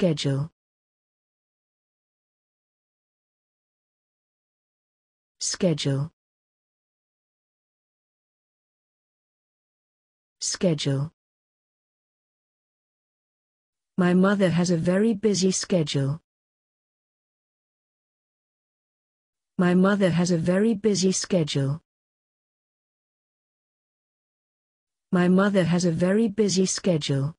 Schedule Schedule Schedule My mother has a very busy schedule. My mother has a very busy schedule. My mother has a very busy schedule.